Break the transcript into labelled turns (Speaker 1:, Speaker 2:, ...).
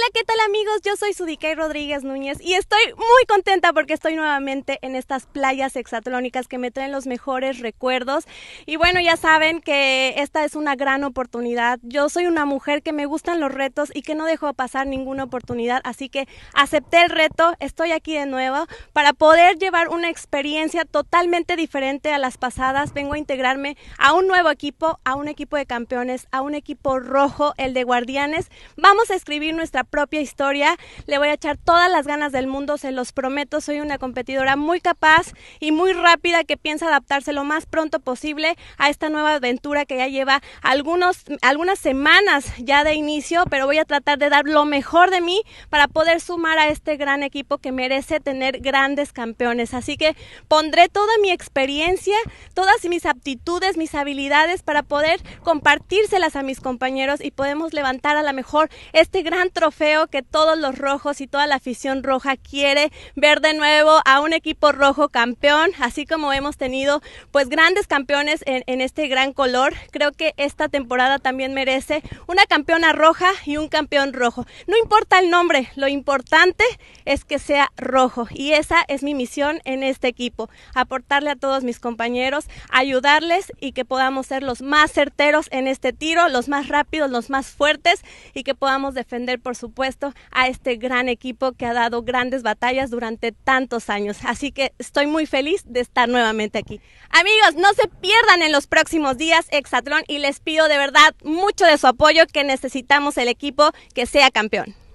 Speaker 1: Hola, ¿qué tal amigos? Yo soy Sudikay Rodríguez Núñez y estoy muy contenta porque estoy nuevamente en estas playas hexatlónicas que me traen los mejores recuerdos. Y bueno, ya saben que esta es una gran oportunidad. Yo soy una mujer que me gustan los retos y que no dejo pasar ninguna oportunidad, así que acepté el reto, estoy aquí de nuevo para poder llevar una experiencia totalmente diferente a las pasadas. Vengo a integrarme a un nuevo equipo, a un equipo de campeones, a un equipo rojo, el de guardianes. Vamos a escribir nuestra propia historia. Le voy a echar todas las ganas del mundo, se los prometo. Soy una competidora muy capaz y muy rápida que piensa adaptarse lo más pronto posible a esta nueva aventura que ya lleva algunos, algunas semanas ya de inicio, pero voy a tratar de dar lo mejor de mí para poder sumar a este gran equipo que merece tener grandes campeones. Así que pondré toda mi experiencia, todas mis aptitudes, mis habilidades para poder compartírselas a mis compañeros y podemos levantar a la mejor este gran trofeo feo que todos los rojos y toda la afición roja quiere ver de nuevo a un equipo rojo campeón, así como hemos tenido pues grandes campeones en, en este gran color. Creo que esta temporada también merece una campeona roja y un campeón rojo. No importa el nombre, lo importante es que sea rojo y esa es mi misión en este equipo, aportarle a todos mis compañeros, ayudarles y que podamos ser los más certeros en este tiro, los más rápidos, los más fuertes y que podamos defender por supuesto, a este gran equipo que ha dado grandes batallas durante tantos años. Así que estoy muy feliz de estar nuevamente aquí. Amigos, no se pierdan en los próximos días Exatlón y les pido de verdad mucho de su apoyo que necesitamos el equipo que sea campeón.